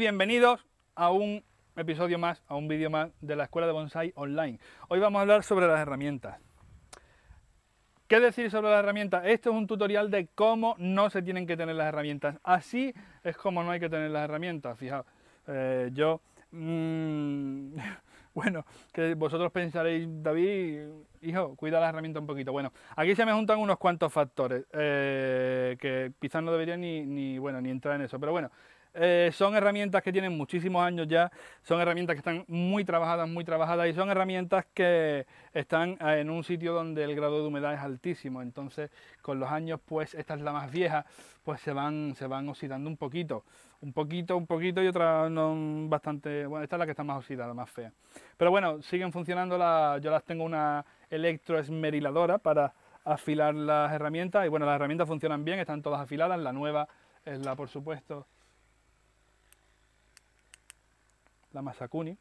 bienvenidos a un episodio más, a un vídeo más de la Escuela de Bonsai Online. Hoy vamos a hablar sobre las herramientas. ¿Qué decir sobre las herramientas? Esto es un tutorial de cómo no se tienen que tener las herramientas. Así es como no hay que tener las herramientas. Fijaos, eh, yo... Mm, bueno, que vosotros pensaréis, David, hijo, cuida la herramienta un poquito. Bueno, aquí se me juntan unos cuantos factores eh, que quizás no debería ni, bueno, ni entrar en eso. Pero bueno, eh, son herramientas que tienen muchísimos años ya, son herramientas que están muy trabajadas, muy trabajadas y son herramientas que están eh, en un sitio donde el grado de humedad es altísimo. Entonces, con los años, pues esta es la más vieja, pues se van, se van oxidando un poquito, un poquito, un poquito y otra no, bastante, bueno, esta es la que está más oxidada, más fea. Pero bueno, siguen funcionando, las, yo las tengo una electroesmeriladora para afilar las herramientas y bueno, las herramientas funcionan bien, están todas afiladas, la nueva es la, por supuesto, la Masakuni.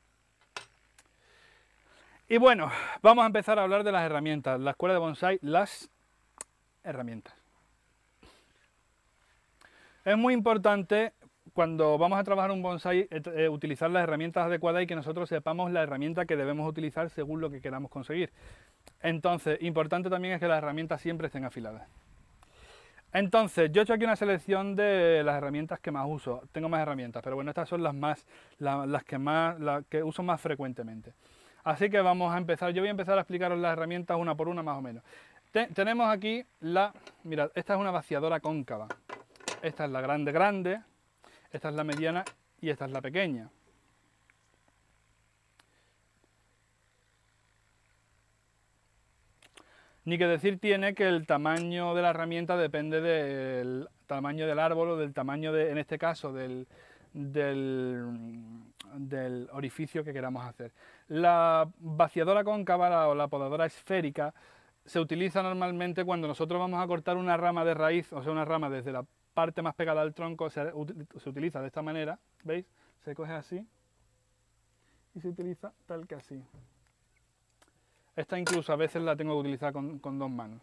Y bueno, vamos a empezar a hablar de las herramientas, la escuela de bonsai, las herramientas. Es muy importante cuando vamos a trabajar un bonsai eh, eh, utilizar las herramientas adecuadas y que nosotros sepamos la herramienta que debemos utilizar según lo que queramos conseguir. Entonces, importante también es que las herramientas siempre estén afiladas. Entonces, yo he hecho aquí una selección de las herramientas que más uso. Tengo más herramientas, pero bueno, estas son las las que más, que uso más frecuentemente. Así que vamos a empezar. Yo voy a empezar a explicaros las herramientas una por una más o menos. tenemos aquí la, mirad, esta es una vaciadora cóncava. Esta es la grande grande, esta es la mediana y esta es la pequeña. Ni que decir tiene que el tamaño de la herramienta depende del tamaño del árbol o del tamaño, de, en este caso, del, orificio que queramos hacer. La vaciadora cóncava o la podadora esférica se utiliza normalmente cuando nosotros vamos a cortar una rama de raíz, o sea, una rama desde la parte más pegada al tronco, se, se utiliza de esta manera, ¿veis? Se coge así y se utiliza tal que así. Esta incluso a veces la tengo que utilizar con, dos manos.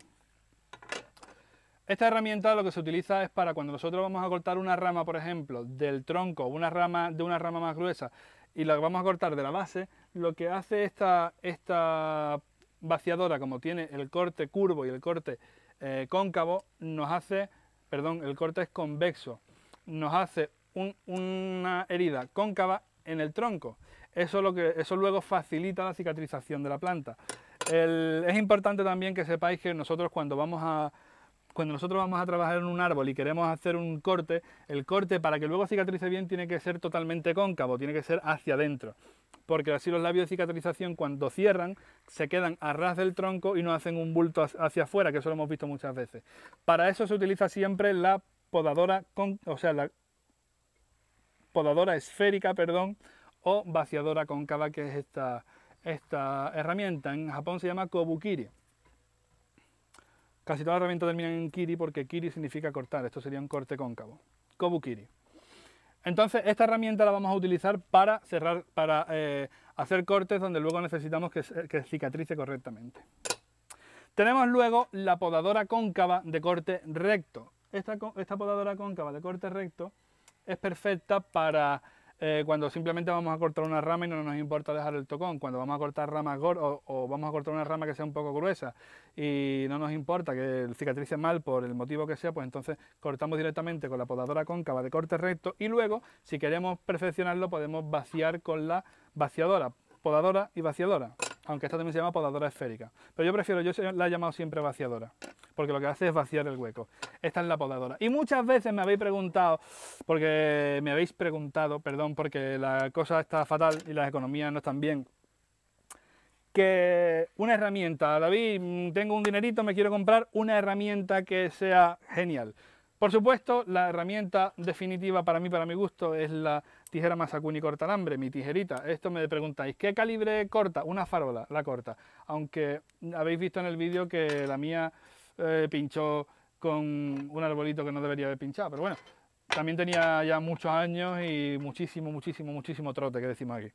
Esta herramienta lo que se utiliza es para cuando nosotros vamos a cortar una rama, por ejemplo, del tronco, una rama de una rama más gruesa, y la vamos a cortar de la base, lo que hace esta, esta vaciadora, como tiene el corte curvo y el corte eh, cóncavo, nos hace, perdón, el corte es convexo, nos hace una herida cóncava en el tronco. Eso, lo que, eso luego facilita la cicatrización de la planta es importante también que sepáis que nosotros cuando vamos a cuando nosotros vamos a trabajar en un árbol y queremos hacer un corte, el corte para que luego cicatrice bien tiene que ser totalmente cóncavo, tiene que ser hacia adentro, porque así los labios de cicatrización cuando cierran se quedan a ras del tronco y no hacen un bulto hacia afuera, que eso lo hemos visto muchas veces. Para eso se utiliza siempre la podadora, con, o sea, la podadora esférica, perdón, o vaciadora cóncava, que es esta, esta herramienta. En Japón se llama kobukiri. Casi todas las herramientas terminan en kiri porque kiri significa cortar. Esto sería un corte cóncavo. Kobukiri. Entonces, esta herramienta la vamos a utilizar para cerrar, para eh, hacer cortes donde luego necesitamos que, que cicatrice correctamente. Tenemos luego la podadora cóncava de corte recto. Esta, esta podadora cóncava de corte recto es perfecta para eh, cuando simplemente vamos a cortar una rama y no nos importa dejar el tocón, cuando vamos a cortar ramas gordas o, vamos a cortar una rama que sea un poco gruesa y no nos importa que cicatrice mal por el motivo que sea, pues entonces cortamos directamente con la podadora cóncava de corte recto y luego, si queremos perfeccionarlo, podemos vaciar con la vaciadora, podadora y vaciadora, aunque esta también se llama podadora esférica, pero yo prefiero, yo la he llamado siempre vaciadora porque lo que hace es vaciar el hueco. Esta es la podadora. Y muchas veces me habéis preguntado, porque me habéis preguntado, perdón, porque la cosa está fatal y las economías no están bien, que una herramienta, David, mm, tengo un dinerito, me quiero comprar una herramienta que sea genial. Por supuesto, la herramienta definitiva para mí, para mi gusto, es la tijera corta alambre, mi tijerita. Esto me preguntáis, ¿qué calibre corta? Una farola, la corta. Aunque habéis visto en el vídeo que la mía eh, pinchó con un arbolito que no debería haber pinchado, pero bueno, también tenía ya muchos años y muchísimo, muchísimo, muchísimo trote que decimos aquí.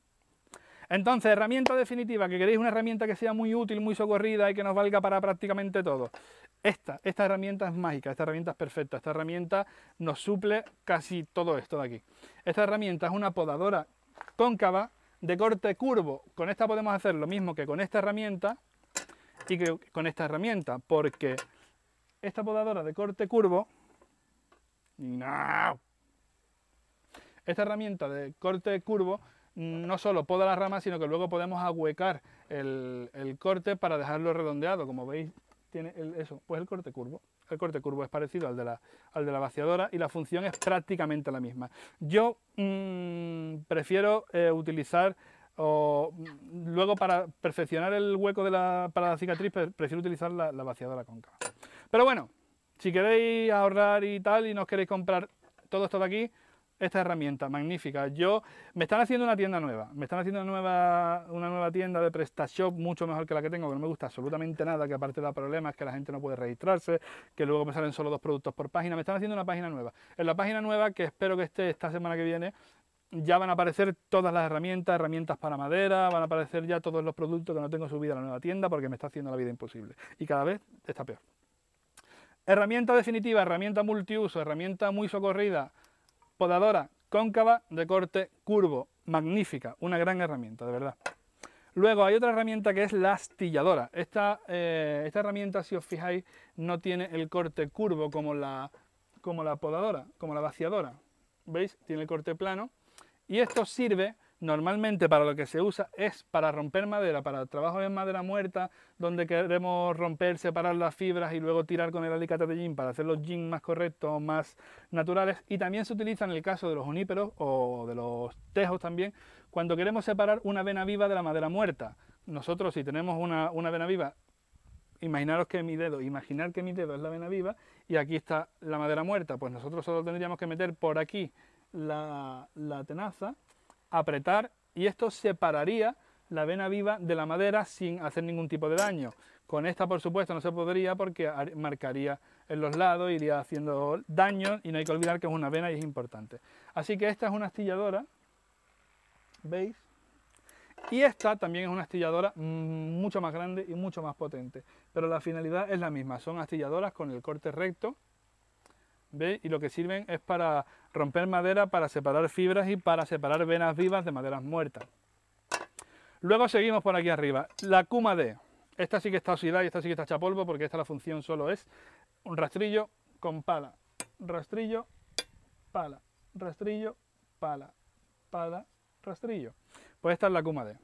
Entonces, herramienta definitiva, que queréis una herramienta que sea muy útil, muy socorrida y que nos valga para prácticamente todo. Esta, esta herramienta es mágica, esta herramienta es perfecta, esta herramienta nos suple casi todo esto de aquí. Esta herramienta es una podadora cóncava de corte curvo. Con esta podemos hacer lo mismo que con esta herramienta, con esta herramienta, porque esta podadora de corte curvo, esta herramienta de corte curvo no solo poda las ramas, sino que luego podemos ahuecar el, el corte para dejarlo redondeado, como veis tiene el, eso, pues el corte curvo. El corte curvo es parecido al de la, al de la vaciadora y la función es prácticamente la misma. Yo mm, prefiero eh, utilizar o, mm, luego para perfeccionar el hueco de la, para la cicatriz prefiero utilizar la, la vaciadora cóncava. Pero bueno, si queréis ahorrar y tal y no os queréis comprar todo esto de aquí, esta herramienta magnífica. Yo me están haciendo una tienda nueva, me están haciendo una nueva, una nueva tienda de PrestaShop mucho mejor que la que tengo, que no me gusta absolutamente nada, que aparte da problemas, que la gente no puede registrarse, que luego me salen solo dos productos por página. Me están haciendo una página nueva. En la página nueva que espero que esté esta semana que viene ya van a aparecer todas las herramientas, herramientas para madera, van a aparecer ya todos los productos que no tengo subida a la nueva tienda porque me está haciendo la vida imposible. Y cada vez está peor. Herramienta definitiva, herramienta multiuso, herramienta muy socorrida, podadora, cóncava de corte curvo, magnífica, una gran herramienta, de verdad. Luego hay otra herramienta que es la astilladora. Esta, eh, herramienta, si os fijáis, no tiene el corte curvo como la, como la podadora, como la vaciadora. ¿Veis? Tiene el corte plano y esto sirve normalmente para lo que se usa es para romper madera, para trabajos en madera muerta, donde queremos romper, separar las fibras y luego tirar con el alicate de jean para hacer los jeans más correctos, más naturales. Y también se utiliza en el caso de los uníperos o de los tejos también, cuando queremos separar una vena viva de la madera muerta. Nosotros si tenemos una, vena viva, imaginaros que mi dedo, imaginar que mi dedo es la vena viva y aquí está la madera muerta, pues nosotros solo tendríamos que meter por aquí la, tenaza, apretar y esto separaría la vena viva de la madera sin hacer ningún tipo de daño. Con esta, por supuesto, no se podría porque marcaría en los lados, iría haciendo daño y no hay que olvidar que es una vena y es importante. Así que esta es una astilladora, ¿veis? Y esta también es una astilladora mm, mucho más grande y mucho más potente, pero la finalidad es la misma, son astilladoras con el corte recto ¿Veis? Y lo que sirven es para romper madera, para separar fibras y para separar venas vivas de maderas muertas. Luego seguimos por aquí arriba. La Kuma D. Esta sí que está oxidada y esta sí que está hecha polvo porque esta la función solo es un rastrillo con pala. Rastrillo, pala. Rastrillo, pala. Pala, rastrillo. Pues esta es la Kuma D.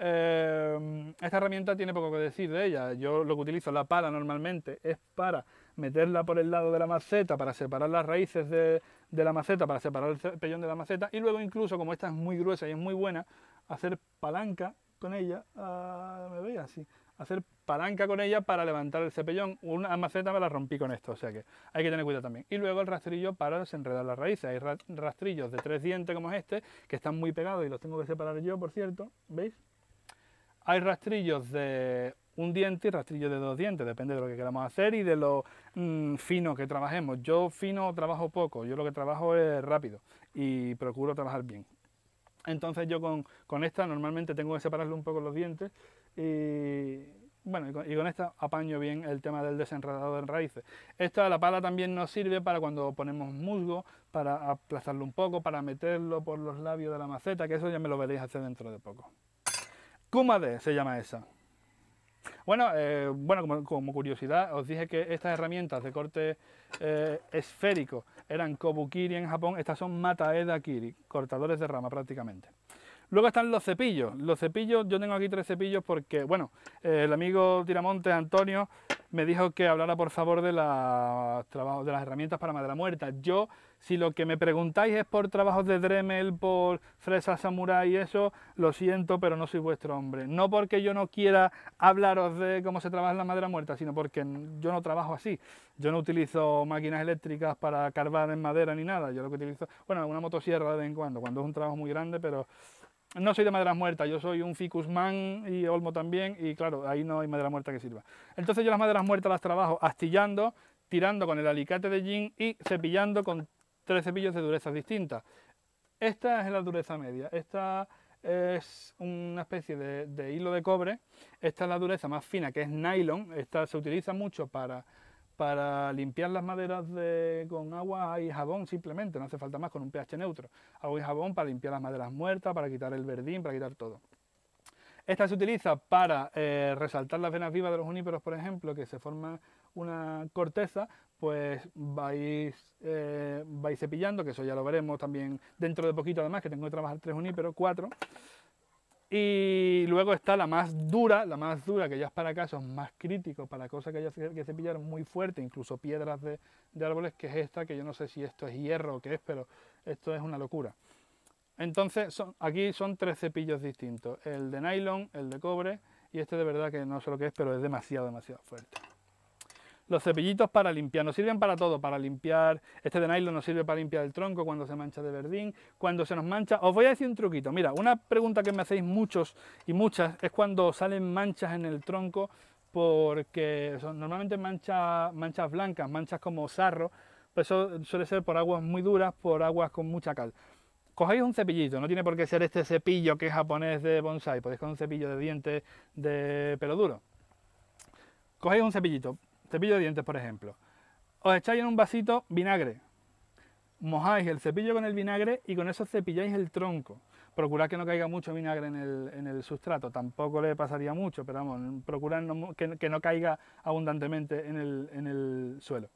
Eh, esta herramienta tiene poco que decir de ella. Yo lo que utilizo, la pala normalmente, es para meterla por el lado de la maceta para separar las raíces de, la maceta, para separar el cepellón de la maceta y luego incluso, como esta es muy gruesa y es muy buena, hacer palanca con ella, ah, me así, hacer palanca con ella para levantar el cepellón. Una maceta me la rompí con esto, o sea que hay que tener cuidado también. Y luego el rastrillo para desenredar las raíces. Hay rastrillos de tres dientes como este, que están muy pegados y los tengo que separar yo, por cierto, ¿veis? Hay rastrillos de un diente y rastrillo de dos dientes, depende de lo que queramos hacer y de lo mm, fino que trabajemos. Yo fino trabajo poco, yo lo que trabajo es rápido y procuro trabajar bien. Entonces yo con, esta normalmente tengo que separarle un poco los dientes y, bueno, y con, esta apaño bien el tema del desenredado en raíces. Esta, la pala también nos sirve para cuando ponemos musgo, para aplazarlo un poco, para meterlo por los labios de la maceta, que eso ya me lo veréis hacer dentro de poco. Kumade se llama esa. Bueno, eh, como, curiosidad, os dije que estas herramientas de corte eh, esférico eran kobukiri en Japón, estas son mataeda kiri, cortadores de rama prácticamente. Luego están los cepillos. Los cepillos, yo tengo aquí tres cepillos porque, bueno, el amigo Tiramonte Antonio, me dijo que hablara por favor de, la, de las herramientas para madera muerta. Yo, si lo que me preguntáis es por trabajos de Dremel, por Fresa Samurai y eso, lo siento, pero no soy vuestro hombre. No porque yo no quiera hablaros de cómo se trabaja la madera muerta, sino porque yo no trabajo así. Yo no utilizo máquinas eléctricas para carvar en madera ni nada. Yo lo que utilizo, bueno, una motosierra de vez en cuando, cuando es un trabajo muy grande, pero no soy de madera muerta, yo soy un ficus man y olmo también, y claro, ahí no hay madera muerta que sirva. Entonces yo las maderas muertas las trabajo astillando, tirando con el alicate de jean y cepillando con tres cepillos de durezas distintas. Esta es la dureza media, esta es una especie de, de hilo de cobre, esta es la dureza más fina que es nylon, esta se utiliza mucho para para limpiar las maderas con agua y jabón simplemente, no hace falta más con un pH neutro. Agua y jabón para limpiar las maderas muertas, para quitar el verdín, para quitar todo. Esta se utiliza para eh, resaltar las venas vivas de los uníperos, por ejemplo, que se forma una corteza, pues vais, eh, vais cepillando, que eso ya lo veremos también dentro de poquito además, que tengo que trabajar tres uníperos, cuatro. Y luego está la más dura, la más dura, que ya es para casos más críticos, para cosas que ya que cepillar muy fuerte, incluso piedras de, árboles, que es esta, que yo no sé si esto es hierro o qué es, pero esto es una locura. Entonces, aquí son tres cepillos distintos, el de nylon, el de cobre, y este de verdad que no sé lo que es, pero es demasiado, demasiado fuerte. Los cepillitos para limpiar, nos sirven para todo, para limpiar, este de nylon nos sirve para limpiar el tronco cuando se mancha de verdín, cuando se nos mancha, os voy a decir un truquito, mira, una pregunta que me hacéis muchos y muchas es cuando salen manchas en el tronco porque son normalmente mancha, manchas blancas, manchas como sarro, pero eso suele ser por aguas muy duras, por aguas con mucha cal cogéis un cepillito, no tiene por qué ser este cepillo que es japonés de bonsai, podéis con un cepillo de dientes de pelo duro. Cogéis un cepillito, cepillo de dientes, por ejemplo, os echáis en un vasito vinagre, mojáis el cepillo con el vinagre y con eso cepilláis el tronco. Procurar que no caiga mucho vinagre en el, sustrato, tampoco le pasaría mucho, pero vamos, procurad que, no caiga abundantemente en el, suelo.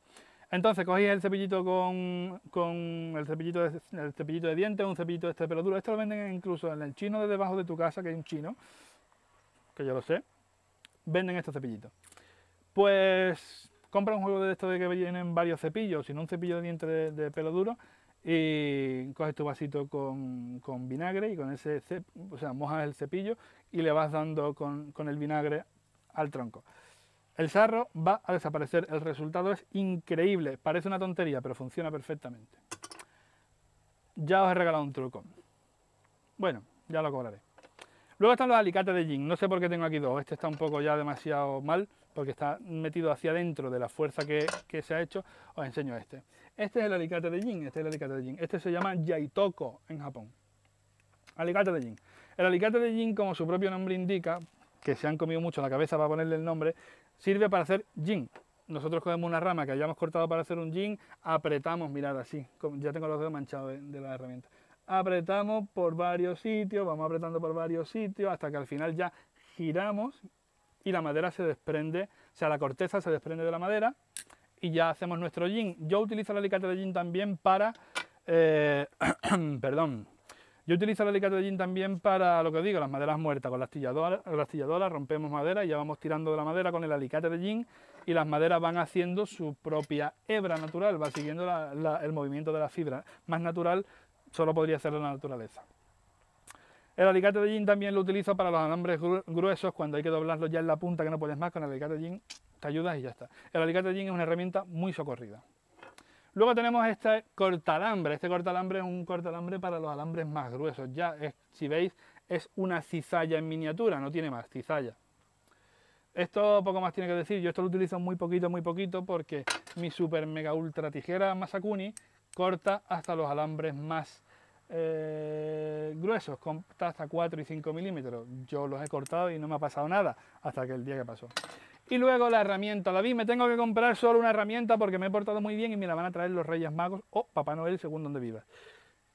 Entonces cogéis el cepillito con, el, cepillito de, dientes, un cepillito este pelo duro. Esto lo venden incluso en el chino de debajo de tu casa, que hay un chino, que yo lo sé, venden estos cepillitos pues compra un juego de estos de que vienen varios cepillos, sino un cepillo de dientes de, pelo duro, y coges tu vasito con, vinagre y con ese, o sea, mojas el cepillo y le vas dando con, con el vinagre al tronco. El sarro va a desaparecer, el resultado es increíble, parece una tontería, pero funciona perfectamente. Ya os he regalado un truco. Bueno, ya lo cobraré. Luego están los alicates de jean, no sé por qué tengo aquí dos, este está un poco ya demasiado mal, porque está metido hacia adentro de la fuerza que, se ha hecho, os enseño este. Este es el alicate de Jin, este es el alicate de Jin. Este se llama Yaitoko en Japón. Alicate de Jin. El alicate de Jin, como su propio nombre indica, que se han comido mucho la cabeza para ponerle el nombre, sirve para hacer Jin. Nosotros cogemos una rama que hayamos cortado para hacer un Jin, apretamos, mirad así, ya tengo los dedos manchados de la herramienta. Apretamos por varios sitios, vamos apretando por varios sitios hasta que al final ya giramos y la madera se desprende, o sea, la corteza se desprende de la madera y ya hacemos nuestro gin. Yo utilizo el alicate de gin también para, eh, perdón, yo utilizo el alicate de gin también para lo que digo, las maderas muertas. Con la astilladora, rompemos madera y ya vamos tirando de la madera con el alicate de gin y las maderas van haciendo su propia hebra natural, va siguiendo el movimiento de la fibra. Más natural solo podría ser la naturaleza. El alicate de jean también lo utilizo para los alambres gruesos, cuando hay que doblarlo ya en la punta que no puedes más, con el alicate de jean te ayudas y ya está. El alicate de jean es una herramienta muy socorrida. Luego tenemos este cortalambre. Este cortalambre es un cortalambre para los alambres más gruesos. Ya, es, si veis, es una cizalla en miniatura, no tiene más, cizalla. Esto poco más tiene que decir. Yo esto lo utilizo muy poquito, muy poquito, porque mi super mega ultra tijera Masakuni corta hasta los alambres más eh, gruesos con hasta 4 y 5 milímetros. Yo los he cortado y no me ha pasado nada hasta que el día que pasó. Y luego la herramienta, la vi, me tengo que comprar solo una herramienta porque me he portado muy bien y me la van a traer los Reyes Magos o Papá Noel según donde vivas.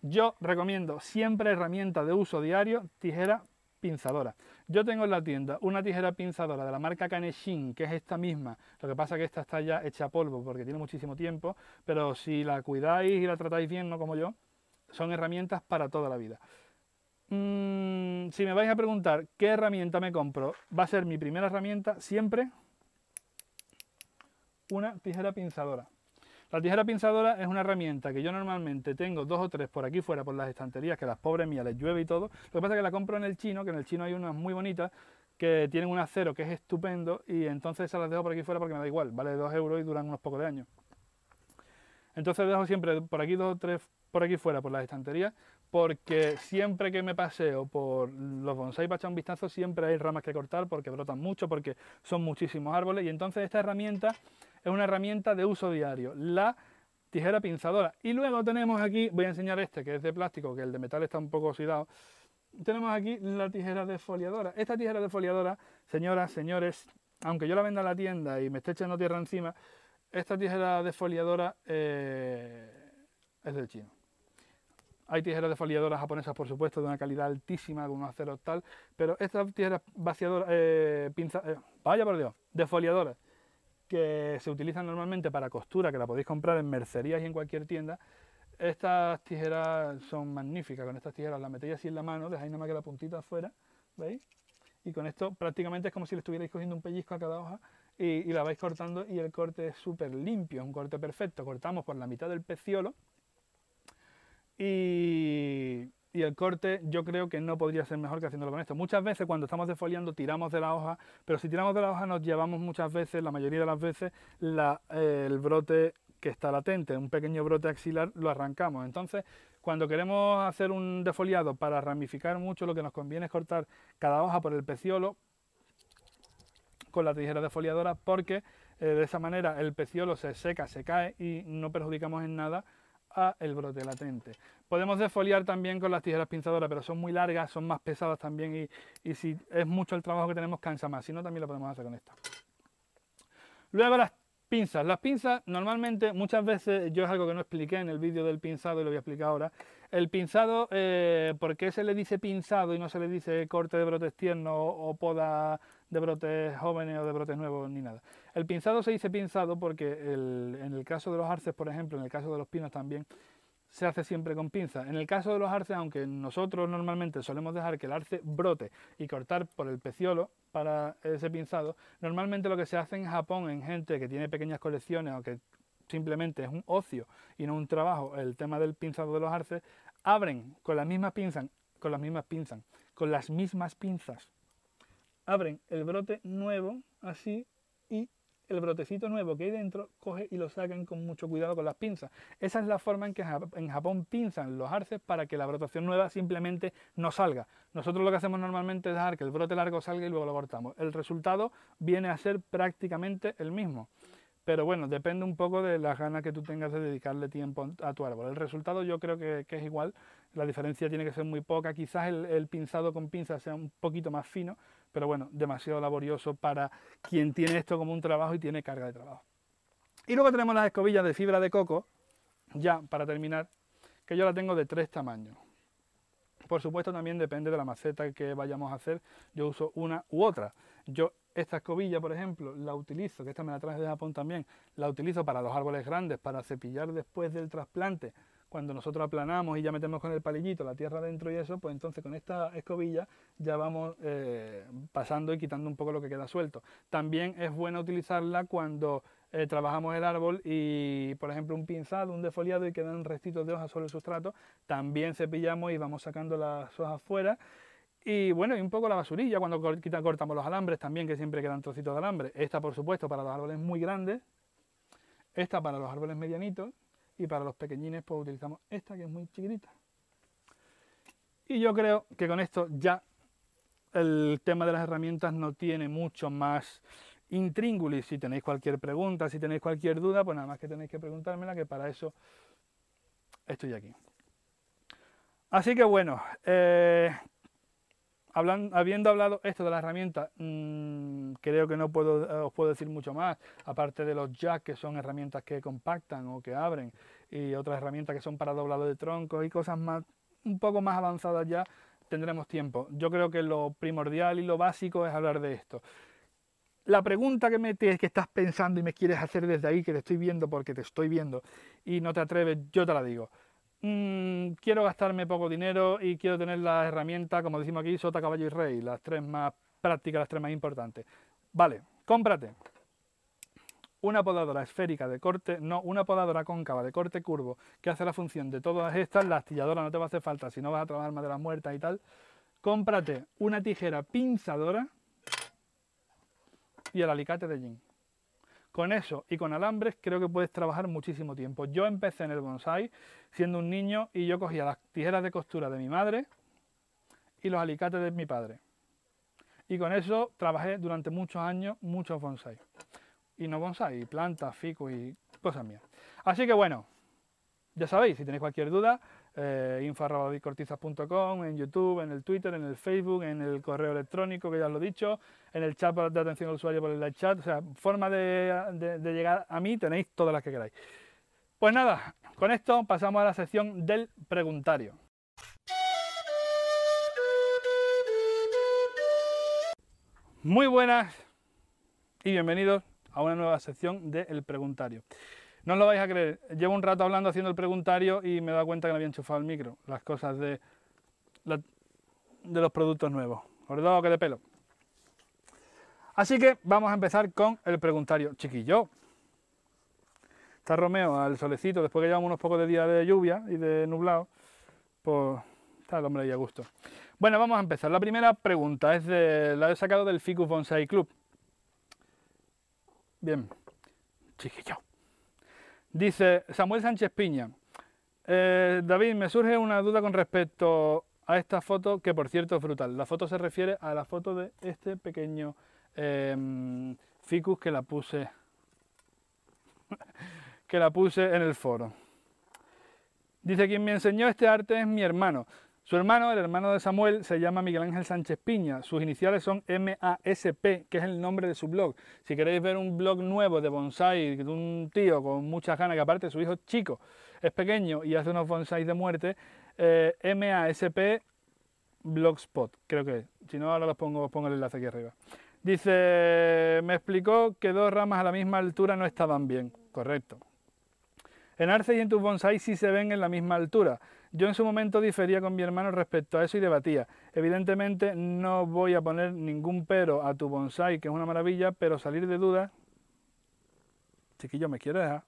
Yo recomiendo siempre herramienta de uso diario, tijera pinzadora. Yo tengo en la tienda una tijera pinzadora de la marca Caneshin, que es esta misma. Lo que pasa es que esta está ya hecha polvo porque tiene muchísimo tiempo, pero si la cuidáis y la tratáis bien, no como yo, son herramientas para toda la vida. Mm, si me vais a preguntar qué herramienta me compro, va a ser mi primera herramienta siempre una tijera pinzadora. La tijera pinzadora es una herramienta que yo normalmente tengo dos o tres por aquí fuera, por las estanterías, que las pobres mías les llueve y todo. Lo que pasa es que la compro en el chino, que en el chino hay unas muy bonitas, que tienen un acero que es estupendo, y entonces se las dejo por aquí fuera porque me da igual, vale 2 euros y duran unos pocos de años. Entonces dejo siempre por aquí dos o tres por aquí fuera, por las estanterías, porque siempre que me paseo por los bonsai para echar un vistazo, siempre hay ramas que cortar porque brotan mucho, porque son muchísimos árboles. Y entonces esta herramienta es una herramienta de uso diario, la tijera pinzadora. Y luego tenemos aquí, voy a enseñar este que es de plástico, que el de metal está un poco oxidado. Tenemos aquí la tijera desfoliadora. Esta tijera desfoliadora, señoras, señores, aunque yo la venda en la tienda y me esté echando tierra encima, esta tijera desfoliadora eh, es del chino. Hay tijeras desfoliadoras japonesas, por supuesto, de una calidad altísima, con un acero tal, pero estas tijeras vaciadoras, eh, pinza, eh, vaya por Dios, foliadoras, que se utilizan normalmente para costura, que la podéis comprar en mercerías y en cualquier tienda, estas tijeras son magníficas. Con estas tijeras las metéis así en la mano, dejáis nada más que la puntita afuera, ¿veis? Y con esto prácticamente es como si le estuvierais cogiendo un pellizco a cada hoja y, la vais cortando y el corte es súper limpio, un corte perfecto. Cortamos por la mitad del peciolo, y, el corte yo creo que no podría ser mejor que haciéndolo con esto. Muchas veces cuando estamos defoliando tiramos de la hoja, pero si tiramos de la hoja nos llevamos muchas veces, la mayoría de las veces, eh, el brote que está latente, un pequeño brote axilar, lo arrancamos. Entonces, cuando queremos hacer un defoliado para ramificar mucho, lo que nos conviene es cortar cada hoja por el peciolo con la tijera defoliadora porque eh, de esa manera el peciolo se seca, se cae y no perjudicamos en nada el brote latente. Podemos desfoliar también con las tijeras pinzadoras, pero son muy largas, son más pesadas también y, si es mucho el trabajo que tenemos cansa más, si no también lo podemos hacer con esta. Luego las pinzas. Las pinzas normalmente, muchas veces, yo es algo que no expliqué en el vídeo del pinzado y lo voy a explicar ahora. El pinzado, eh, porque se le dice pinzado y no se le dice corte de brote externo o poda de brotes jóvenes o de brotes nuevos ni nada. El pinzado se dice pinzado porque en el caso de los arces, por ejemplo, en el caso de los pinos también, se hace siempre con pinza. En el caso de los arces, aunque nosotros normalmente solemos dejar que el arce brote y cortar por el peciolo para ese pinzado, normalmente lo que se hace en Japón, en gente que tiene pequeñas colecciones o que simplemente es un ocio y no un trabajo, el tema del pinzado de los arces, abren con las mismas pinzas, con las mismas pinzas, con las mismas pinzas abren el brote nuevo, así, y el brotecito nuevo que hay dentro coge y lo sacan con mucho cuidado con las pinzas. Esa es la forma en que en Japón pinzan los arces para que la brotación nueva simplemente no salga. Nosotros lo que hacemos normalmente es dejar que el brote largo salga y luego lo cortamos. El resultado viene a ser prácticamente el mismo. Pero bueno, depende un poco de las ganas que tú tengas de dedicarle tiempo a tu árbol. El resultado yo creo que, que es igual, la diferencia tiene que ser muy poca, quizás el, pinzado con pinza sea un poquito más fino, pero bueno, demasiado laborioso para quien tiene esto como un trabajo y tiene carga de trabajo. Y luego tenemos las escobillas de fibra de coco, ya para terminar, que yo la tengo de tres tamaños. Por supuesto también depende de la maceta que vayamos a hacer, yo uso una u otra. Yo esta escobilla, por ejemplo, la utilizo, que esta me la traje de Japón también, la utilizo para los árboles grandes, para cepillar después del trasplante, cuando nosotros aplanamos y ya metemos con el palillito la tierra dentro y eso, pues entonces con esta escobilla ya vamos eh, pasando y quitando un poco lo que queda suelto. También es bueno utilizarla cuando eh, trabajamos el árbol y, por ejemplo, un pinzado, un defoliado y quedan restitos de hojas sobre el sustrato, también cepillamos y vamos sacando las hojas afuera Y bueno, y un poco la basurilla, cuando cortamos los alambres también, que siempre quedan trocitos de alambre. Esta, por supuesto, para los árboles muy grandes. Esta para los árboles medianitos y para los pequeñines pues utilizamos esta que es muy chiquitita. Y yo creo que con esto ya el tema de las herramientas no tiene mucho más intríngulis. Si tenéis cualquier pregunta, si tenéis cualquier duda, pues nada más que tenéis que preguntármela, que para eso estoy aquí. Así que bueno, eh, habiendo hablado esto de las herramientas mm, creo que no puedo, eh, os puedo decir mucho más, aparte de los jacks, que son herramientas que compactan o que abren, y otras herramientas que son para doblado de troncos y cosas más un poco más avanzadas ya, tendremos tiempo. Yo creo que lo primordial y lo básico es hablar de esto. La pregunta que me que estás pensando y me quieres hacer desde ahí, que te estoy viendo porque te estoy viendo y no te atreves, yo te la digo. Mm, quiero gastarme poco dinero y quiero tener la herramientas, como decimos aquí, sota, caballo y rey, las tres más prácticas, las tres más importantes. Vale, cómprate una podadora esférica de corte, no, una podadora cóncava de corte curvo, que hace la función de todas estas, la astilladora no te va a hacer falta si no vas a trabajar madera muerta y tal, cómprate una tijera pinzadora y el alicate de jean. Con eso y con alambres creo que puedes trabajar muchísimo tiempo. Yo empecé en el bonsai siendo un niño y yo cogía las tijeras de costura de mi madre y los alicates de mi padre. Y con eso trabajé durante muchos años muchos bonsai. Y no bonsai, plantas, ficus y cosas mías. Así que bueno, ya sabéis, si tenéis cualquier duda, eh, en YouTube, en el Twitter, en el Facebook, en el correo electrónico, que ya os lo he dicho, en el chat de atención al usuario por el live chat. O sea, forma de, llegar a mí tenéis todas las que queráis. Pues nada, con esto pasamos a la sección del preguntario. Muy buenas y bienvenidos a una nueva sección del el preguntario. No lo vais a creer, llevo un rato hablando haciendo el preguntario y me he dado cuenta que no había enchufado el micro, las cosas de, de los productos nuevos. Os que de pelo. Así que vamos a empezar con el preguntario. Chiquillo, está Romeo al solecito, después que llevamos unos pocos días de lluvia y de nublado, pues está el hombre ahí a gusto. Bueno, vamos a empezar. La primera pregunta es de la he sacado del Ficus Bonsai Club. Bien, chiquillo. Dice Samuel Sánchez Piña, eh, David, me surge una duda con respecto a esta foto, que por cierto es brutal. La foto se refiere a la foto de este pequeño em, ficus que la puse que la puse en el foro. Dice, quien me enseñó este arte es mi hermano. Su hermano, el hermano de Samuel, se llama Miguel Ángel Sánchez Piña. Sus iniciales son MASP, que es el nombre de su blog. Si queréis ver un blog nuevo de bonsai, de un tío con muchas ganas, que aparte su hijo es chico, es pequeño y hace unos bonsais de muerte, eh, MASP Blogspot, creo que es. Si no, ahora pongo, os pongo el enlace aquí arriba. Dice, me explicó que dos ramas a la misma altura no estaban bien. Correcto. En arce y en tus bonsai sí se ven en la misma altura. Yo en su momento difería con mi hermano respecto a eso y debatía. Evidentemente no voy a poner ningún pero a tu bonsai, que es una maravilla, pero salir de dudas, chiquillo, me quiero dejar.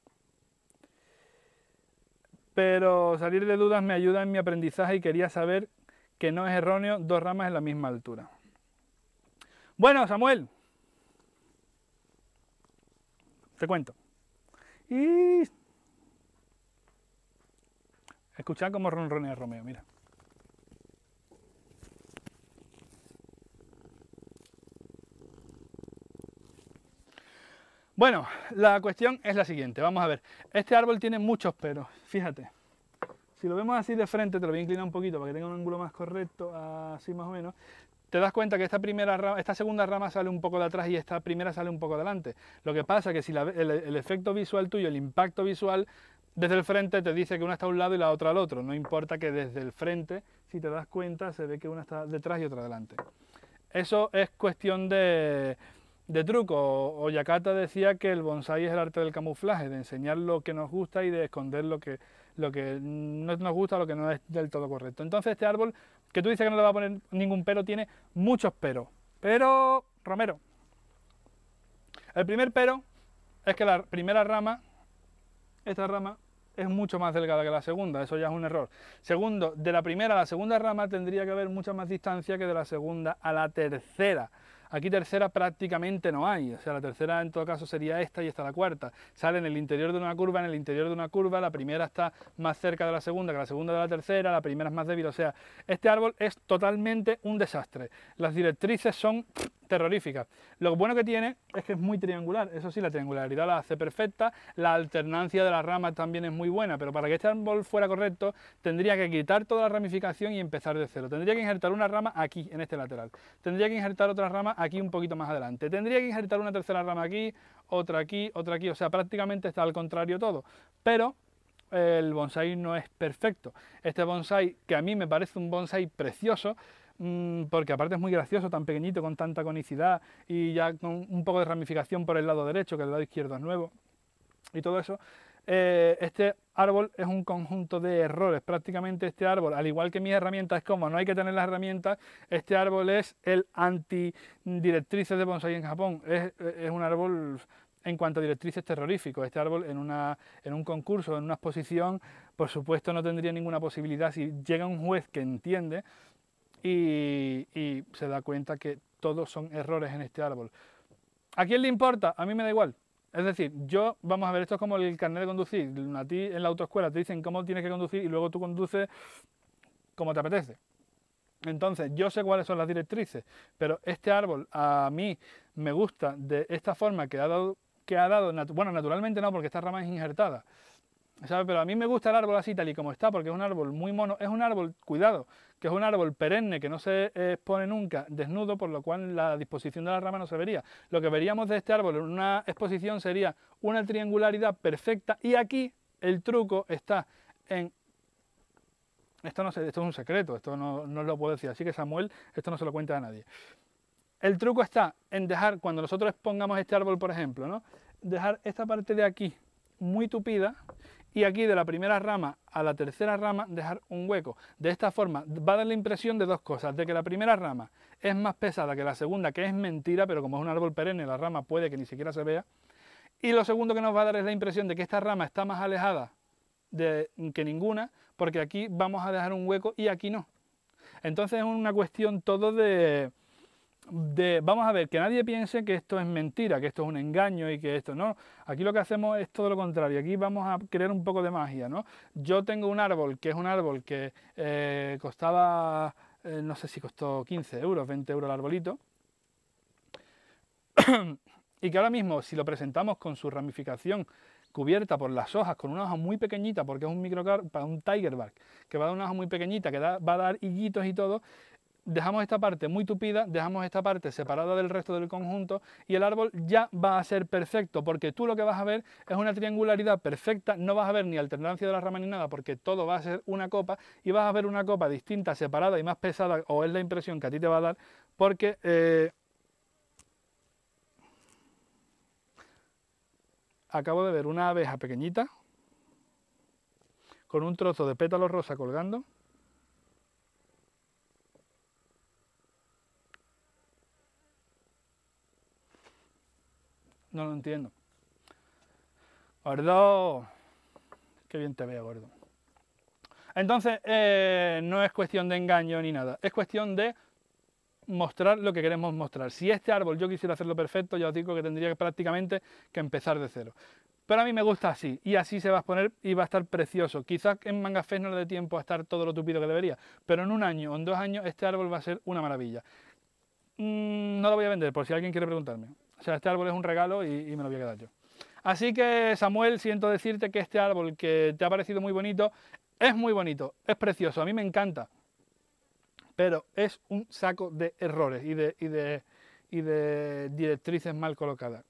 Pero salir de dudas me ayuda en mi aprendizaje y quería saber que no es erróneo dos ramas en la misma altura. Bueno, Samuel, te cuento. Y Escuchad cómo ronronea Romeo, mira. Bueno, la cuestión es la siguiente, vamos a ver. Este árbol tiene muchos peros, fíjate. Si lo vemos así de frente, te lo voy a inclinar un poquito para que tenga un ángulo más correcto, así más o menos. Te das cuenta que esta, primera esta segunda rama sale un poco de atrás y esta primera sale un poco adelante. Lo que pasa es que si el efecto visual tuyo, el impacto visual, desde el frente te dice que una está a un lado y la otra al otro. No importa que desde el frente, si te das cuenta, se ve que una está detrás y otra adelante... Eso es cuestión de, de truco. Oyakata decía que el bonsai es el arte del camuflaje, de enseñar lo que nos gusta y de esconder lo que, lo que no nos gusta, lo que no es del todo correcto. Entonces este árbol, que tú dices que no le va a poner ningún pero, tiene muchos pero... Pero, Romero, el primer pero es que la primera rama, esta rama, es mucho más delgada que la segunda, eso ya es un error. Segundo, de la primera a la segunda rama tendría que haber mucha más distancia que de la segunda a la tercera. Aquí tercera prácticamente no hay, o sea, la tercera en todo caso sería esta y esta la cuarta. Sale en el interior de una curva, en el interior de una curva, la primera está más cerca de la segunda que la segunda de la tercera, la primera es más débil, o sea, este árbol es totalmente un desastre. Las directrices son terrorífica. Lo bueno que tiene es que es muy triangular, eso sí, la triangularidad la hace perfecta, la alternancia de las ramas también es muy buena, pero para que este árbol fuera correcto tendría que quitar toda la ramificación y empezar de cero. Tendría que injertar una rama aquí, en este lateral. Tendría que injertar otra rama aquí un poquito más adelante. Tendría que injertar una tercera rama aquí, otra aquí, otra aquí, o sea, prácticamente está al contrario todo. Pero el bonsai no es perfecto. Este bonsai, que a mí me parece un bonsai precioso, Mm, porque aparte es muy gracioso, tan pequeñito, con tanta conicidad y ya con un poco de ramificación por el lado derecho, que el lado izquierdo es nuevo y todo eso. Eh, este árbol es un conjunto de errores. Prácticamente este árbol, al igual que mis herramientas, como no hay que tener las herramientas, este árbol es el anti-directrices de bonsai en Japón. Es, un árbol en cuanto a directrices terrorífico. Este árbol en, una, en un concurso, en una exposición, por supuesto no tendría ninguna posibilidad. Si llega un juez que entiende, y, se da cuenta que todos son errores en este árbol. ¿A quién le importa? A mí me da igual. Es decir, yo, vamos a ver, esto es como el carnet de conducir. A ti en la autoescuela te dicen cómo tienes que conducir y luego tú conduces como te apetece. Entonces, yo sé cuáles son las directrices, pero este árbol a mí me gusta de esta forma que ha dado, que ha dado bueno, naturalmente no, porque esta rama es injertada, pero a mí me gusta el árbol así tal y como está, porque es un árbol muy mono, es un árbol, cuidado, que es un árbol perenne que no se expone nunca desnudo, por lo cual la disposición de la rama no se vería. Lo que veríamos de este árbol en una exposición sería una triangularidad perfecta y aquí el truco está en... Esto, no sé esto es un secreto, esto no, no lo puedo decir, así que Samuel, esto no se lo cuenta a nadie. El truco está en dejar, cuando nosotros expongamos este árbol, por ejemplo, ¿no? dejar esta parte de aquí muy tupida y aquí de la primera rama a la tercera rama dejar un hueco. De esta forma va a dar la impresión de dos cosas, de que la primera rama es más pesada que la segunda, que es mentira, pero como es un árbol perenne la rama puede que ni siquiera se vea. Y lo segundo que nos va a dar es la impresión de que esta rama está más alejada de, que ninguna, porque aquí vamos a dejar un hueco y aquí no. Entonces es una cuestión todo de, vamos a ver, que nadie piense que esto es mentira, que esto es un engaño y que esto no. Aquí lo que hacemos es todo lo contrario, aquí vamos a crear un poco de magia, ¿no? Yo tengo un árbol, que es un árbol que eh, costaba, eh, no sé si costó 15 euros, 20 euros el arbolito, y que ahora mismo si lo presentamos con su ramificación cubierta por las hojas, con una hoja muy pequeñita, porque es un para un tiger bark, que va a dar una hoja muy pequeñita, que va a dar higuitos y todo, dejamos esta parte muy tupida, dejamos esta parte separada del resto del conjunto y el árbol ya va a ser perfecto porque tú lo que vas a ver es una triangularidad perfecta, no vas a ver ni alternancia de la rama ni nada porque todo va a ser una copa y vas a ver una copa distinta, separada y más pesada o es la impresión que a ti te va a dar porque... Eh, acabo de ver una abeja pequeñita con un trozo de pétalo rosa colgando No lo entiendo. Gordo. Qué bien te veo, gordo. Entonces, eh, no es cuestión de engaño ni nada. Es cuestión de mostrar lo que queremos mostrar. Si este árbol yo quisiera hacerlo perfecto, ya os digo que tendría prácticamente que empezar de cero. Pero a mí me gusta así, y así se va a poner y va a estar precioso. Quizás en Mangafest no le dé tiempo a estar todo lo tupido que debería, pero en un año o en dos años este árbol va a ser una maravilla. Mm, no lo voy a vender, por si alguien quiere preguntarme. O sea, este árbol es un regalo y, me lo voy a quedar yo. Así que Samuel, siento decirte que este árbol que te ha parecido muy bonito, es muy bonito, es precioso, a mí me encanta, pero es un saco de errores y y de directrices mal colocadas.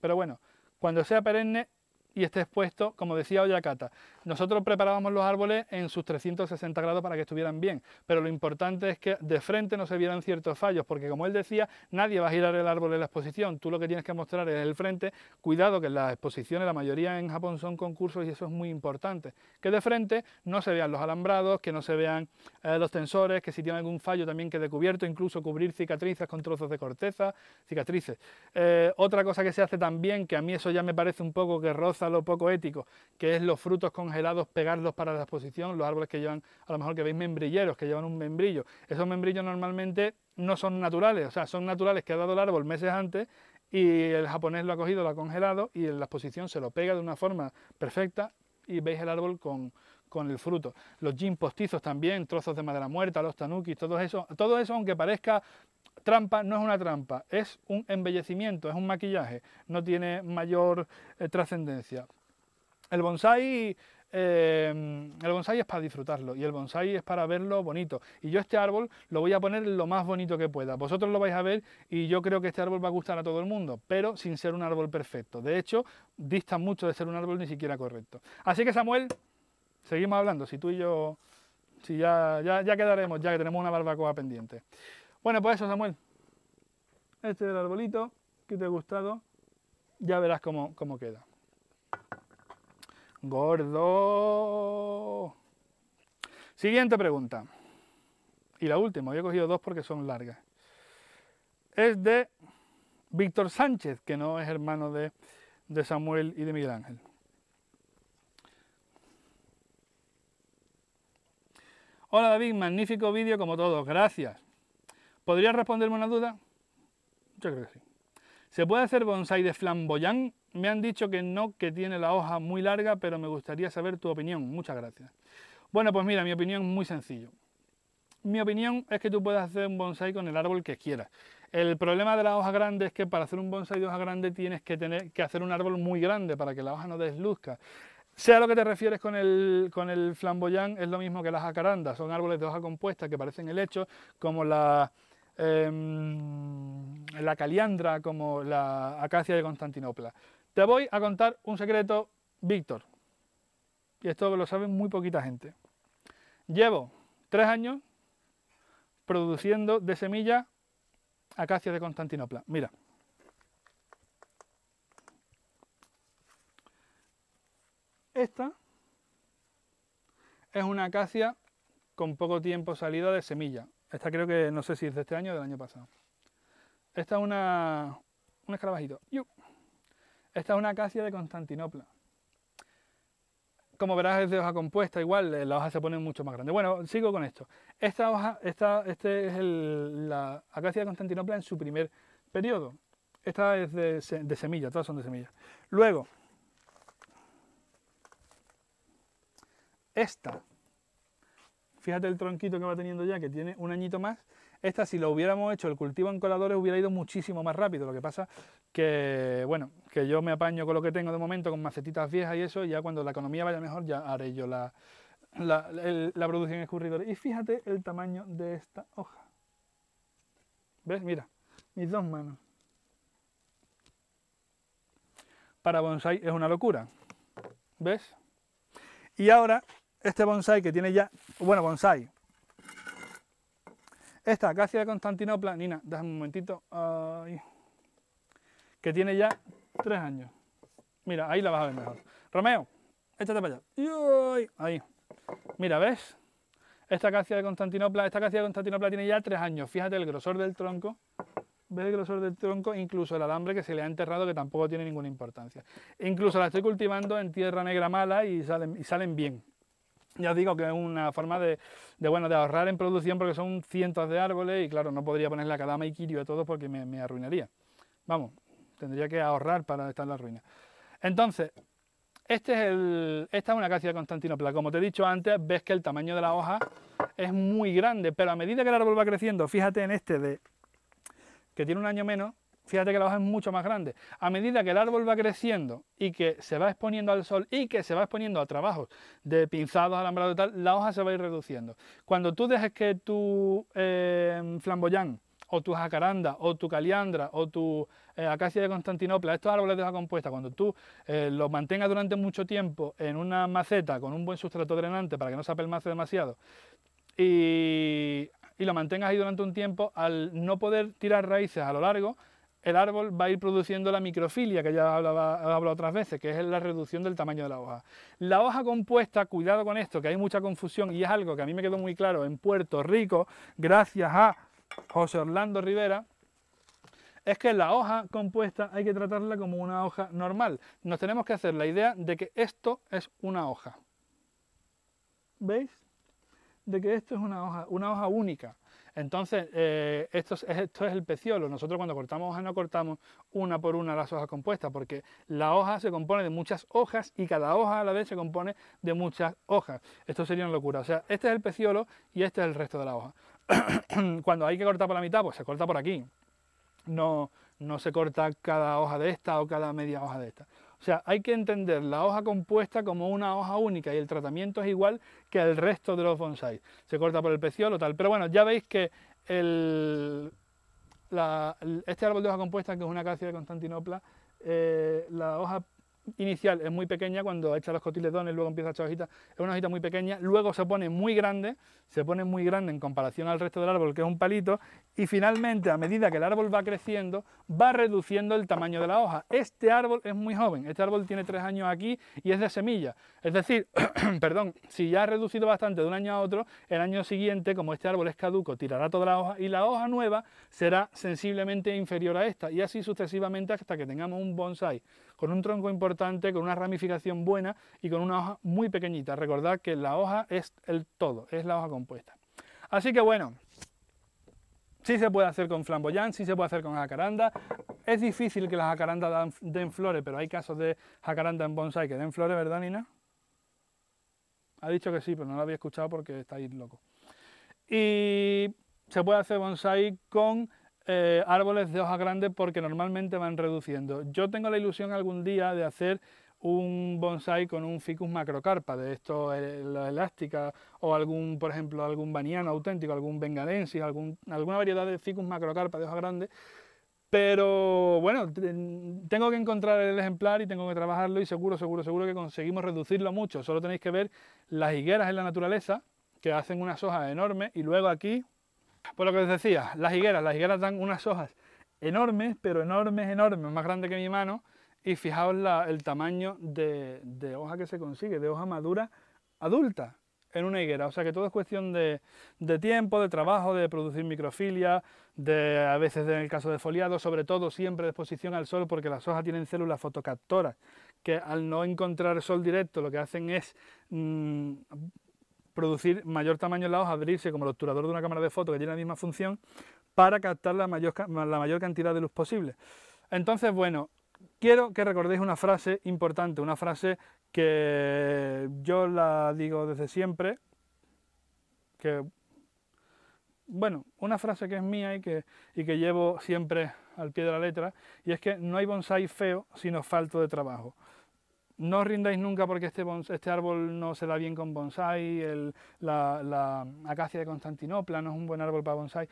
Pero bueno, cuando sea perenne y esté expuesto, como decía Oyakata. Nosotros preparábamos los árboles en sus 360 grados para que estuvieran bien, pero lo importante es que de frente no se vieran ciertos fallos, porque como él decía, nadie va a girar el árbol en la exposición, tú lo que tienes que mostrar es el frente, cuidado que las exposiciones, la mayoría en Japón son concursos y eso es muy importante, que de frente no se vean los alambrados, que no se vean eh, los tensores, que si tiene algún fallo también quede cubierto, incluso cubrir cicatrices con trozos de corteza, cicatrices. Eh, otra cosa que se hace también, que a mí eso ya me parece un poco que roza lo poco ético, que es los frutos congelados, pegarlos para la exposición, los árboles que llevan, a lo mejor que veis membrilleros, que llevan un membrillo. Esos membrillos normalmente no son naturales, o sea, son naturales que ha dado el árbol meses antes y el japonés lo ha cogido, lo ha congelado y en la exposición se lo pega de una forma perfecta y veis el árbol con, con el fruto. Los gin postizos también, trozos de madera muerta, los tanukis, todo eso, todo eso aunque parezca trampa no es una trampa, es un embellecimiento, es un maquillaje, no tiene mayor eh, trascendencia. El bonsai, eh, el es para disfrutarlo y el bonsai es para verlo bonito. Y yo este árbol lo voy a poner lo más bonito que pueda. Vosotros lo vais a ver y yo creo que este árbol va a gustar a todo el mundo, pero sin ser un árbol perfecto. De hecho, dista mucho de ser un árbol ni siquiera correcto. Así que Samuel, seguimos hablando. Si tú y yo, si ya, ya, ya quedaremos, ya que tenemos una barbacoa pendiente. Bueno, pues eso, Samuel. Este es el arbolito que te ha gustado. Ya verás cómo, queda. Gordo. Siguiente pregunta. Y la última, yo he cogido dos porque son largas. Es de Víctor Sánchez, que no es hermano de, de Samuel y de Miguel Ángel. Hola David, magnífico vídeo como todos, gracias. ¿Podrías responderme una duda? Yo creo que sí. ¿Se puede hacer bonsai de flamboyán? Me han dicho que no, que tiene la hoja muy larga, pero me gustaría saber tu opinión. Muchas gracias. Bueno, pues mira, mi opinión es muy sencillo. Mi opinión es que tú puedes hacer un bonsai con el árbol que quieras. El problema de la hoja grande es que para hacer un bonsai de hoja grande tienes que tener que hacer un árbol muy grande para que la hoja no desluzca. Sea lo que te refieres con el, con el flamboyán, es lo mismo que las acarandas. Son árboles de hoja compuesta que parecen helechos, como la Em, la caliandra, como la acacia de Constantinopla. Te voy a contar un secreto, Víctor, y esto lo saben muy poquita gente. Llevo tres años produciendo de semilla acacia de Constantinopla. Mira. Esta es una acacia con poco tiempo salida de semilla. Esta creo que no sé si es de este año o del año pasado. Esta es una. un escarabajito. Esta es una acacia de Constantinopla. Como verás es de hoja compuesta, igual eh, la hojas se ponen mucho más grande. Bueno, sigo con esto. Esta hoja, esta, este es la acacia de Constantinopla en su primer periodo. Esta es de, de semilla, todas son de semilla. Luego, esta fíjate el tronquito que va teniendo ya, que tiene un añito más. Esta, si lo hubiéramos hecho el cultivo en coladores, hubiera ido muchísimo más rápido. Lo que pasa que, bueno, que yo me apaño con lo que tengo de momento, con macetitas viejas y eso, y ya cuando la economía vaya mejor, ya haré yo la, la, en la Y fíjate el tamaño de esta hoja. ¿Ves? Mira, mis dos manos. Para bonsai es una locura. ¿Ves? Y ahora este bonsai que tiene ya, bueno, bonsai. Esta acacia de Constantinopla, Nina, déjame un momentito, que tiene ya tres años. Mira, ahí la vas a ver mejor. Romeo, échate para allá. Ahí. Mira, ¿ves? Esta acacia de Constantinopla, esta acacia de Constantinopla tiene ya tres años. Fíjate el grosor del tronco. ¿Ves el grosor del tronco? Incluso el alambre que se le ha enterrado, que tampoco tiene ninguna importancia. Incluso la estoy cultivando en tierra negra mala y salen, y salen bien ya os digo que es una forma de, bueno, de ahorrar en producción porque son cientos de árboles y claro, no podría ponerle la calama y Kirio a todos porque me, arruinaría. Vamos, tendría que ahorrar para estar en la ruina. Entonces, este es el, esta es una acacia de Constantinopla. Como te he dicho antes, ves que el tamaño de la hoja es muy grande, pero a medida que el árbol va creciendo, fíjate en este de que tiene un año menos, Fíjate que la hoja es mucho más grande. A medida que el árbol va creciendo y que se va exponiendo al sol y que se va exponiendo a trabajos de pinzados, alambrado y tal, la hoja se va a ir reduciendo. Cuando tú dejes que tu em, flamboyán o tu jacaranda o tu caliandra o tu eh, acacia de Constantinopla, estos árboles de la compuesta, cuando tú eh, los mantengas durante mucho tiempo en una maceta con un buen sustrato drenante para que no se apelmace demasiado y lo mantengas ahí durante un tiempo, al no poder tirar raíces a lo largo, el árbol va a ir produciendo la microfilia, que ya hablaba, hablado otras veces, que es la reducción del tamaño de la hoja. La hoja compuesta, cuidado con esto, que hay mucha confusión y es algo que a mí me quedó muy claro en Puerto Rico, gracias a José Orlando Rivera, es que la hoja compuesta hay que tratarla como una hoja normal. Nos tenemos que hacer la idea de que esto es una hoja. ¿Veis? De que esto es una hoja, una hoja única. Entonces, eh, esto, es, el peciolo. Nosotros cuando cortamos hojas no cortamos una por una las hojas compuestas, porque la hoja se compone de muchas hojas y cada hoja a la vez se compone de muchas hojas. Esto sería una locura. O sea, este es el peciolo y este es el resto de la hoja. cuando hay que cortar por la mitad, pues se corta por aquí. No, no se corta cada hoja de esta o cada media hoja de esta. O sea, hay que entender la hoja compuesta como una hoja única y el tratamiento es igual que el resto de los bonsai. Se corta por el peciolo tal, pero bueno, ya veis que la, este árbol de hoja compuesta, que es una acacia de Constantinopla, eh, la hoja inicial es muy pequeña, cuando echa los cotiledones, luego empieza a echar hojitas, es una hojita muy pequeña, luego se pone muy grande, se pone muy grande en comparación al resto del árbol, que es un palito, y finalmente, a medida que el árbol va creciendo, va reduciendo el tamaño de la hoja. Este árbol es muy joven, este árbol tiene tres años aquí y es de semilla. Es decir, perdón, si ya ha reducido bastante de un año a otro, el año siguiente, como este árbol es caduco, tirará toda la hoja y la hoja nueva será sensiblemente inferior a esta, y así sucesivamente hasta que tengamos un bonsai con un tronco importante, con una ramificación buena y con una hoja muy pequeñita. Recordad que la hoja es el todo, es la hoja compuesta. Así que bueno, sí se puede hacer con flamboyán, sí se puede hacer con jacaranda. Es difícil que las jacarandas den flores, pero hay casos de jacaranda en bonsai que den flores, ¿verdad, Nina? Ha dicho que sí, pero no lo había escuchado porque estáis loco. Y se puede hacer bonsai con eh, árboles de hoja grandes porque normalmente van reduciendo. Yo tengo la ilusión algún día de hacer un bonsai con un ficus macrocarpa, de esto eh, la elástica o algún, por ejemplo, algún baniano auténtico, algún bengalensis, algún, alguna variedad de ficus macrocarpa de hoja grande. Pero bueno, tengo que encontrar el ejemplar y tengo que trabajarlo y seguro, seguro, seguro que conseguimos reducirlo mucho. Solo tenéis que ver las higueras en la naturaleza, que hacen unas hojas enormes y luego aquí por lo que os decía, las higueras, las higueras dan unas hojas enormes, pero enormes, enormes, más grandes que mi mano, y fijaos el tamaño de, hoja que se consigue, de hoja madura adulta en una higuera. O sea que todo es cuestión de, tiempo, de trabajo, de producir microfilia, de a veces en el caso de foliado, sobre todo siempre de exposición al sol, porque las hojas tienen células fotocaptoras que al no encontrar sol directo lo que hacen es mm, producir mayor tamaño en la hoja, abrirse como el obturador de una cámara de foto que tiene la misma función para captar la mayor, la mayor cantidad de luz posible. Entonces, bueno, quiero que recordéis una frase importante, una frase que yo la digo desde siempre, que, bueno, una frase que es mía y que, y que llevo siempre al pie de la letra, y es que no hay bonsai feo, sino falto de trabajo. No rindáis nunca porque este, este árbol no se da bien con bonsai, la, acacia de Constantinopla no es un buen árbol para bonsai.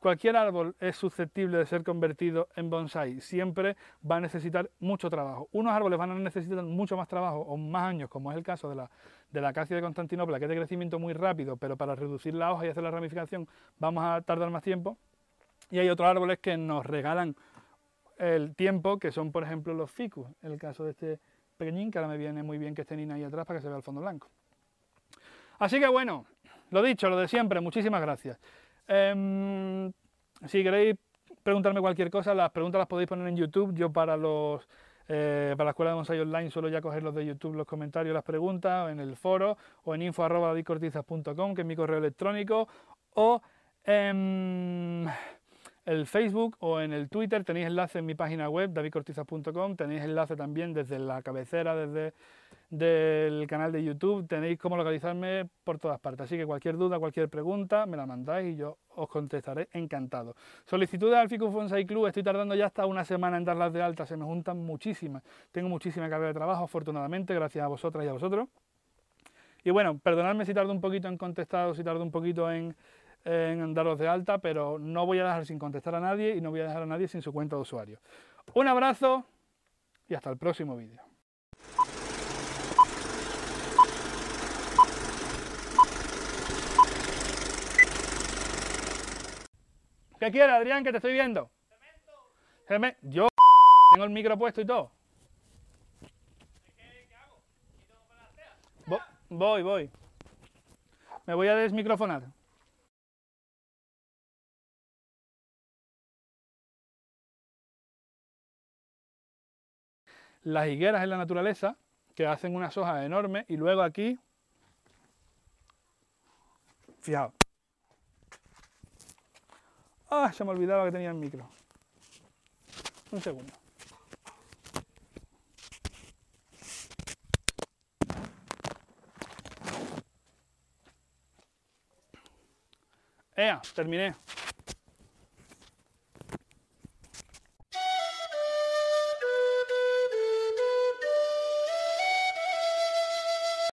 Cualquier árbol es susceptible de ser convertido en bonsai. Siempre va a necesitar mucho trabajo. Unos árboles van a necesitar mucho más trabajo o más años, como es el caso de la, de la acacia de Constantinopla, que es de crecimiento muy rápido, pero para reducir la hoja y hacer la ramificación vamos a tardar más tiempo. Y hay otros árboles que nos regalan el tiempo, que son por ejemplo los ficus, en el caso de este pequeñín, que ahora me viene muy bien que estén Nina ahí atrás para que se vea el fondo blanco. Así que bueno, lo dicho, lo de siempre, muchísimas gracias. Em, si queréis preguntarme cualquier cosa, las preguntas las podéis poner en YouTube. Yo para los eh, para la Escuela de Bonsai Online suelo ya coger los de YouTube, los comentarios, las preguntas, en el foro, o en info.com, que es mi correo electrónico, o... Eh, el Facebook o en el Twitter. Tenéis enlace en mi página web, davidcortizas.com. Tenéis enlace también desde la cabecera, desde del canal de YouTube. Tenéis cómo localizarme por todas partes. Así que cualquier duda, cualquier pregunta, me la mandáis y yo os contestaré encantado. Solicitudes al Ficus Fonsai Club. Estoy tardando ya hasta una semana en darlas de alta. Se me juntan muchísimas. Tengo muchísima carga de trabajo, afortunadamente, gracias a vosotras y a vosotros. Y bueno, perdonadme si tardo un poquito en contestar o si tardo un poquito en, en daros de alta, pero no voy a dejar sin contestar a nadie y no voy a dejar a nadie sin su cuenta de usuario. Un abrazo y hasta el próximo vídeo. ¿Qué quieres, Adrián, que te estoy viendo? Cemento. Yo tengo el micro puesto y todo. voy, voy. Me voy a desmicrofonar. las higueras en la naturaleza, que hacen unas hojas enormes, y luego aquí, fijaos, ¡Ah! Se me olvidaba que tenía el micro. Un segundo. ¡Ea! Terminé.